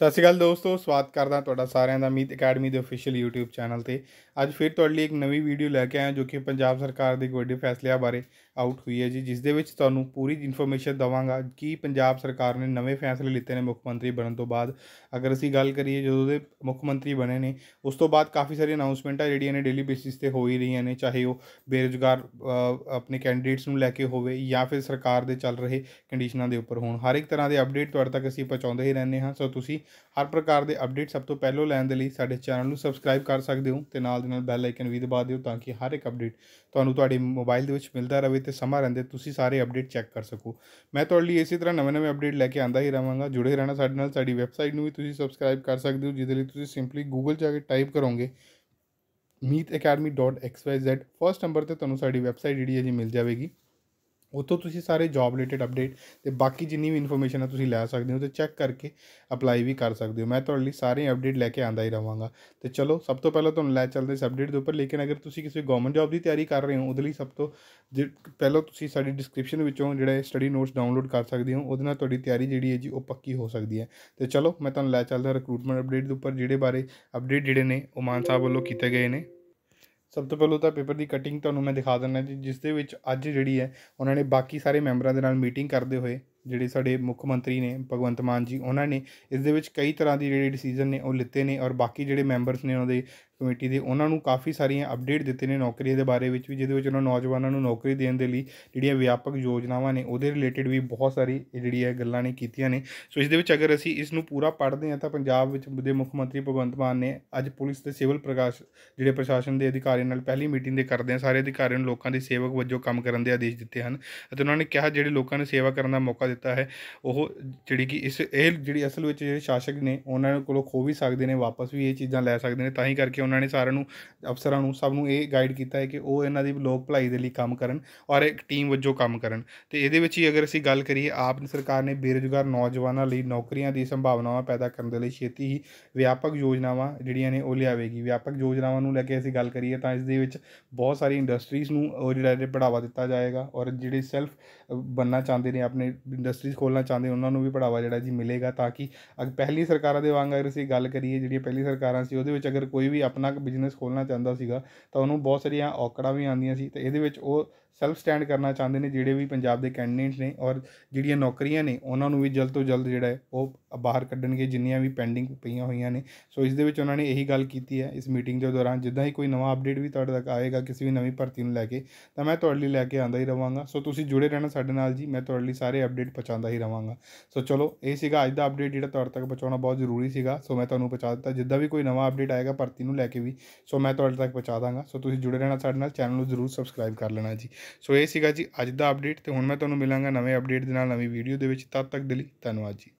ਸਤਿ ਸ਼੍ਰੀ ਅਕਾਲ ਦੋਸਤੋ ਸਵਾਗਤ ਕਰਦਾ ਤੁਹਾਡਾ ਸਾਰਿਆਂ ਦਾ ਮੀਤ ਅਕੈਡਮੀ ਦੇ ਅਫੀਸ਼ੀਅਲ YouTube ਚੈਨਲ ਤੇ ਅੱਜ ਫਿਰ ਤੁਹਾਡੇ ਲਈ ਇੱਕ ਨਵੀਂ ਵੀਡੀਓ ਲੈ ਕੇ ਆਇਆ ਜੋ ਕਿ ਪੰਜਾਬ ਸਰਕਾਰ ਦੇ ਵੱਡੇ ਫੈਸਲਿਆਂ ਬਾਰੇ ਆਊਟ ਹੋਈ ਹੈ ਜੀ ਜਿਸ ਦੇ ਵਿੱਚ ਤੁਹਾਨੂੰ ਪੂਰੀ ਇਨਫੋਰਮੇਸ਼ਨ ਦਵਾਂਗਾ ਕਿ ਪੰਜਾਬ ਸਰਕਾਰ ਨੇ ਨਵੇਂ ਫੈਸਲੇ ਲਿੱਤੇ ਨੇ ਮੁੱਖ ਮੰਤਰੀ ਬਣਨ ਤੋਂ ਬਾਅਦ ਅਗਰ ਅਸੀਂ ਗੱਲ ਕਰੀਏ ਜਦੋਂ ਦੇ ਮੁੱਖ ਮੰਤਰੀ ਬਣੇ ਨੇ ਉਸ ਤੋਂ ਬਾਅਦ ਕਾਫੀ ਸਾਰੀ ਅਨਾਉਂਸਮੈਂਟਾਂ ਜਿਹੜੀਆਂ ਨੇ ਡੇਲੀ ਬੇਸਿਸ ਤੇ ਹੋ ਹੀ ਰਹੀਆਂ ਨੇ ਚਾਹੇ ਉਹ ਬੇਰੁਜ਼ਗਾਰ ਆਪਣੇ ਕੈਂਡੀਡੇਟਸ ਨੂੰ ਲੈ ਕੇ ਹੋਵੇ ਜਾਂ ਫਿਰ ਸਰਕਾਰ ਦੇ ਚੱਲ ਰਹੇ ਕੰਡੀਸ਼ਨਾਂ ਦੇ ਉੱਪਰ ਹੋਣ ਹਰ ਇੱਕ ਤਰ੍ਹਾਂ ਦੇ ਅਪਡੇਟ ਤੁਹਾਡੇ ਤੱਕ ਅਸੀਂ ਪਹੁੰਚਾਉਂਦੇ ਹੀ ਰਹਿੰਦੇ ਹਾਂ ਸੋ ਤੁਸੀਂ ਹਰ ਪ੍ਰਕਾਰ ਦੇ ਅਪਡੇਟ ਸਭ ਤੋਂ ਪਹਿਲਾਂ ਲੈਣ ਦੇ ਲਈ ਸਾਡੇ ਚੈਨਲ ਨੂੰ ਸਬਸਕ੍ਰਾਈਬ ਕਰ ਸਕਦੇ ਹੋ ਤੇ ਨਾਲ ਦੇ ਨਾਲ ਬੈਲ ਆਈਕਨ ਵੀ ਦਬਾ ਦਿਓ ਤਾਂ ਕਿ ਹਰ ਇੱਕ ਅਪਡੇਟ ਤੁਹਾਨੂੰ ਤੁਹਾਡੇ ਮੋਬਾਈਲ ਦੇ ਵਿੱਚ ਮਿਲਦਾ ਰਹੇ ਤੇ ਸਮਾਂ ਰਹਿੰਦੇ ਤੁਸੀਂ ਸਾਰੇ ਅਪਡੇਟ ਚੈੱਕ ਕਰ ਸਕੋ ਮੈਂ ਤੁਹਾਡੇ ਲਈ ਇਸੇ ਤਰ੍ਹਾਂ ਨਵੇਂ-ਨਵੇਂ ਅਪਡੇਟ ਲੈ ਕੇ ਆਂਦਾ ਹੀ ਰਹਾਂਗਾ ਜੁੜੇ ਰਹਿਣਾ ਸਾਡੇ ਨਾਲ ਸਾਡੀ ਵੈਬਸਾਈਟ ਨੂੰ ਵੀ ਤੁਸੀਂ ਸਬਸਕ੍ਰਾਈਬ ਕਰ ਸਕਦੇ ਹੋ ਜਿਹਦੇ ਲਈ ਤੁਸੀਂ ਸਿੰਪਲੀ ਗੂਗਲ ਜਾ ਕੇ ਟਾਈਪ ਕਰੋਗੇ meetacademy.xyz ਫਸਟ ਨੰਬਰ ਤੇ ਤੁਹਾਨੂੰ ਸਾਡੀ ਵੈਬਸਾਈਟ ਜਿਹੜੀ ਹੈ ਜੀ ਮਿਲ ਜਾਵੇਗੀ ਉੱਥੋਂ ਤੁਸੀਂ ਸਾਰੇ ਜੌਬ ਰਿਲੇਟਡ ਅਪਡੇਟ ਤੇ ਬਾਕੀ ਜਿੰਨੀ ਵੀ ਇਨਫੋਰਮੇਸ਼ਨ ਆ ਤੁਸੀਂ ਲੈ ਸਕਦੇ ਹੋ ਤੇ ਚੈੱਕ ਕਰਕੇ ਅਪਲਾਈ ਵੀ ਕਰ ਸਕਦੇ ਹੋ ਮੈਂ ਤੁਹਾਡੇ ਲਈ ਸਾਰੇ ਅਪਡੇਟ ਲੈ ਕੇ ਆਂਦਾ ਹੀ ਰਵਾਂਗਾ ਤੇ ਚਲੋ ਸਭ ਤੋਂ ਪਹਿਲਾਂ ਤੁਹਾਨੂੰ ਲੈ ਚੱਲਦੇ ਇਸ ਅਪਡੇਟ ਦੇ ਉੱਪਰ ਲੇਕਿਨ ਅਗਰ ਤੁਸੀਂ ਕਿਸੇ ਗਵਰਨਮੈਂਟ ਜੌਬ ਦੀ ਤਿਆਰੀ ਕਰ ਰਹੇ ਹੋ ਉਹਦੇ ਲਈ ਸਭ ਤੋਂ ਪਹਿਲਾਂ ਤੁਸੀਂ ਸਾਡੀ ਡਿਸਕ੍ਰਿਪਸ਼ਨ ਵਿੱਚੋਂ ਜਿਹੜਾ ਸਟੱਡੀ ਨੋਟਸ ਡਾਊਨਲੋਡ ਕਰ ਸਕਦੇ ਹੋ ਉਹਦੇ ਨਾਲ ਤੁਹਾਡੀ ਤਿਆਰੀ ਜਿਹੜੀ ਹੈ ਜੀ ਉਹ ਪੱਕੀ ਹੋ ਸਕਦੀ ਹੈ ਤੇ ਚਲੋ ਮੈਂ ਤੁਹਾਨੂੰ ਲੈ ਚੱਲਦਾ ਰਿਕਰੂਟਮੈਂਟ ਅਪਡੇਟ ਦੇ ਉੱਪਰ ਜਿਹੜੇ ਬਾਰੇ ਅਪਡੇਟ ਜਿਹੜੇ ਨੇ ਉਹ ਮਾਨ ਸਾਹਿਬ ਵੱਲੋਂ ਕੀਤੇ ਗਏ ਨੇ ਸਭ ਤੋਂ ਪਹਿਲਾਂ ਤਾਂ ਪੇਪਰ ਦੀ ਕਟਿੰਗ ਤੁਹਾਨੂੰ ਮੈਂ ਦਿਖਾ ਦਿੰਦਾ ਜੀ ਜਿਸ ਦੇ ਵਿੱਚ ਅੱਜ ਜਿਹੜੀ ਹੈ ਉਹਨਾਂ ਨੇ ਬਾਕੀ ਸਾਰੇ ਮੈਂਬਰਾਂ ਦੇ ਨਾਲ ਮੀਟਿੰਗ ਕਰਦੇ ਹੋਏ ਜਿਹੜੇ ਸਾਡੇ ਮੁੱਖ ਮੰਤਰੀ ਨੇ ਭਗਵੰਤ ਮਾਨ ਜੀ ਉਹਨਾਂ ਨੇ ਇਸ ਦੇ ਵਿੱਚ ਕਈ ਤਰ੍ਹਾਂ ਦੀ ਜਿਹੜੀ ਡਿਸੀਜਨ ਨੇ ਉਹ ਲਿੱਤੇ ਨੇ ਔਰ ਬਾਕੀ ਜਿਹੜੇ ਮੈਂਬਰਸ ਨੇ ਉਹਦੇ ਕਮੇਟੀ ਦੇ ਉਹਨਾਂ ਨੂੰ ਕਾਫੀ ਸਾਰੀਆਂ ਅਪਡੇਟ ਦਿੱਤੇ ਨੇ ਨੌਕਰੀਆਂ ਦੇ ਬਾਰੇ ਵਿੱਚ ਵੀ ਜਿਹਦੇ ਵਿੱਚ ਉਹਨਾਂ ਨੌਜਵਾਨਾਂ ਨੂੰ ਨੌਕਰੀ ਦੇਣ ਦੇ ਲਈ ਜਿਹੜੀਆਂ ਵਿਆਪਕ ਯੋਜਨਾਵਾਂ ਨੇ ਉਹਦੇ ਰਿਲੇਟਡ ਵੀ ਬਹੁਤ ਸਾਰੀ ਜਿਹੜੀ ਹੈ ਗੱਲਾਂ ਨੇ ਕੀਤੀਆਂ ਨੇ ਸੋ ਇਸ ਦੇ ਵਿੱਚ ਅਗਰ ਅਸੀਂ ਇਸ ਨੂੰ ਪੂਰਾ ਪੜ੍ਹਦੇ ਹਾਂ ਤਾਂ ਪੰਜਾਬ ਵਿੱਚ ਦੇ ਮੁੱਖ ਮੰਤਰੀ ਭਗਵੰਤ ਮਾਨ ਨੇ ਅੱਜ ਪੁਲਿਸ ਤੇ ਸਿਵਲ ਪ੍ਰਕਾਸ਼ ਜਿਹੜੇ ਪ੍ਰਸ਼ਾਸਨ ਦੇ ਅਧਿਕਾਰੀਆਂ ਨਾਲ ਪਹਿਲੀ ਮੀਟਿੰਗ ਦੇ ਕਰਦੇ ਆ ਸਾਰੇ ਅਧਿਕਾਰੀਆਂ ਨੂੰ ਲੋਕਾਂ ਦੇ ਸੇਵਕ ਵਜੋਂ ਕੰਮ ਕਰਨ ਦੇ ਆਦੇਸ਼ ਦਿੱਤੇ ਹਨ ਅਤੇ ਉਹਨਾਂ ਨੇ ਕਿਹਾ ਜਿਹੜੇ ਲੋਕਾਂ ਨੂੰ ਸੇਵਾ ਕਰਨ ਦਾ ਮੌਕਾ ਦਿੱਤਾ ਹੈ ਉਹ ਜਿਹੜੀ ਕਿ ਇਸ ਇਹ ਜਿਹੜੀ ਅਸਲ ਵਿੱਚ ਜਿਹੜੇ ਸ਼ਾਸਕ ਨੇ ਉਹਨਾਂ ਕੋਲੋਂ ਖੋ ਵੀ ਸਕਦੇ ਨੇ ਵਾਪਸ ਵੀ ਇਹ ਚੀਜ਼ਾਂ ਲੈ ਸਕਦੇ ਨੇ ਤਾਂ ਹੀ ਕਰਕੇ ਉਹਨਾਂ ਨੇ ਸਾਰਿਆਂ ਨੂੰ ਅਫਸਰਾਂ ਨੂੰ ਸਭ ਨੂੰ ਇਹ ਗਾਈਡ ਕੀਤਾ ਹੈ ਕਿ ਉਹ ਇਹਨਾਂ ਦੀ ਲੋਕ ਭਲਾਈ ਦੇ ਲਈ ਕੰਮ ਕਰਨ ਔਰ ਇੱਕ ਟੀਮ ਵਜੋਂ ਕੰਮ ਕਰਨ ਤੇ ਇਹਦੇ ਵਿੱਚ ਹੀ ਅਗਰ ਅਸੀਂ ਗੱਲ ਕਰੀਏ ਆਪ ਸਰਕਾਰ ਨੇ ਬੇਰੁਜ਼ਗਾਰ ਨੌਜਵਾਨਾਂ ਲਈ ਨੌਕਰੀਆਂ ਦੀ ਸੰਭਾਵਨਾਵਾਂ ਪੈਦਾ ਕਰਨ ਦੇ ਲਈ ਛੇਤੀ ਹੀ ਵਿਆਪਕ ਯੋਜਨਾਵਾਂ ਜਿਹੜੀਆਂ ਨੇ ਉਹ ਲਿਆਵੇਗੀ ਵਿਆਪਕ ਯੋਜਨਾਵਾਂ ਨੂੰ ਲੈ ਕੇ ਅਸੀਂ ਗੱਲ ਕਰੀਏ ਤਾਂ ਇਸ ਦੇ ਵਿੱਚ ਬਹੁਤ ਸਾਰੀ ਇੰਡਸਟਰੀਜ਼ ਨੂੰ ਉਹ ਜਿਹੜਾ ਇਹ ਪੜਾਵਾ ਦਿੱਤਾ ਜਾਏਗਾ ਔਰ ਜਿਹੜੇ ਸੈਲਫ ਬੰਨਾ ਚਾਹੁੰਦੇ ਨੇ ਆਪਣੇ ਇੰਡਸਟਰੀਜ਼ ਖੋਲਣਾ ਚਾਹੁੰਦੇ ਉਹਨਾਂ ਨੂੰ ਵੀ ਪੜਾਵਾ ਜਿਹੜਾ ਜੀ ਮਿਲੇਗਾ ਤਾਂ ਕਿ ਪਹਿਲੀ ਸਰਕਾਰਾਂ ਦੇ ਵਾਂਗ ਅਗਰ ਅਸੀਂ ਗੱਲ ਕਰੀਏ ਜਿਹੜੀਆਂ ਪਹਿਲੀ ਸਰਕਾਰਾਂ ਸੀ ਉਹਦੇ ਵਿੱਚ ਅਗਰ ਕੋਈ ਵੀ ਆਪਣਾ ਬਿਜ਼ਨਸ ਖੋਲਣਾ ਚਾਹੁੰਦਾ ਸੀਗਾ ਤਾਂ ਉਹਨੂੰ ਬਹੁਤ ਸਾਰੀਆਂ ਔਕੜਾਂ ਵੀ ਆਉਂਦੀਆਂ ਸੀ ਤੇ ਇਹਦੇ ਵਿੱਚ ਉਹ ਸੈਲਫ ਸਟੈਂਡ ਕਰਨਾ ਚਾਹੁੰਦੇ ਨੇ ਜਿਹੜੇ ਵੀ ਪੰਜਾਬ ਦੇ ਕੈਂਡੀਡੇਟਸ ਨੇ ਔਰ ਜਿਹੜੀਆਂ ਨੌਕਰੀਆਂ ਨੇ ਉਹਨਾਂ ਨੂੰ ਵੀ ਜਲਦ ਤੋਂ ਜਲਦ ਜਿਹੜਾ ਹੈ ਉਹ ਬਾਹਰ ਕੱਢਣਗੇ ਜਿੰਨੀਆਂ ਵੀ ਪੈਂਡਿੰਗ ਪਈਆਂ ਹੋਈਆਂ ਨੇ ਸੋ ਇਸ ਦੇ ਵਿੱਚ ਉਹਨਾਂ ਨੇ ਇਹੀ ਗੱਲ ਕੀਤੀ ਹੈ ਇਸ ਮੀਟਿੰਗ ਦੇ ਦੌਰਾਨ ਜਿੱਦਾਂ ਹੀ ਕੋਈ ਨਵਾਂ ਅਪਡੇਟ ਵੀ ਤੁਹਾਡੇ ਤੱਕ ਆਏਗਾ ਕਿਸੇ ਵੀ ਨਵੀਂ ਭਰਤੀ ਨੂੰ ਲੈ ਕੇ ਤਾਂ ਮੈਂ ਤੁਹਾਡੇ ਲਈ ਲੈ ਕੇ ਆਂਦਾ ਹੀ ਰਵਾਂਗਾ ਸੋ ਤੁਸੀਂ ਜੁੜੇ ਰਹਿਣਾ ਸਾਡੇ ਨਾਲ ਜੀ ਮੈਂ ਤੁਹਾਡੇ ਲਈ ਸਾਰੇ ਅਪਡੇਟ ਪਹੁੰਚਾਉਂਦਾ ਹੀ ਰਵਾਂਗਾ ਸੋ ਚਲੋ ਇਹ ਸੀਗਾ ਅੱਜ ਦਾ ਅਪਡੇਟ ਜਿਹੜਾ ਤੁਹਾਡੇ ਤੱਕ ਪਹੁੰਚਾਉਣਾ ਬਹੁਤ ਜ਼ਰੂਰੀ ਸੀਗਾ ਸੋ ਮੈਂ ਤੁਹਾਨੂੰ ਪਹੁੰਚਾ ਦਿੱਤਾ ਜਿੱਦਾਂ ਵੀ ਕੋਈ ਨਵਾਂ ਅਪਡੇਟ ਆਏਗਾ ਭਰਤੀ ਨੂੰ ਲੈ ਲੈ ਕੇ ਵੀ ਸੋ ਮੈਂ ਤੁਹਾਡੇ ਤੱਕ ਪਹੁੰਚਾ ਦਾਂਗਾ ਸੋ ਤੁਸੀਂ ਜੁੜੇ ਰਹਿਣਾ ਸਾਡੇ ਨਾਲ ਚੈਨਲ ਨੂੰ ਜ਼ਰੂਰ ਸਬਸਕ੍ਰਾਈਬ ਕਰ ਲੈਣਾ ਜੀ ਸੋ ਇਹ ਸੀਗਾ ਜੀ ਅੱਜ ਦਾ ਅਪਡੇਟ ਤੇ ਹੁਣ ਮੈਂ ਤੁਹਾਨੂੰ ਮਿਲਾਂਗਾ ਨਵੇਂ ਅਪਡੇਟ ਦੇ ਨਾਲ ਨਵੀਂ ਵੀਡੀਓ ਦੇ ਵਿੱਚ ਤਦ ਤੱਕ ਦੇ ਲਈ ਧੰਨਵਾਦ ਜੀ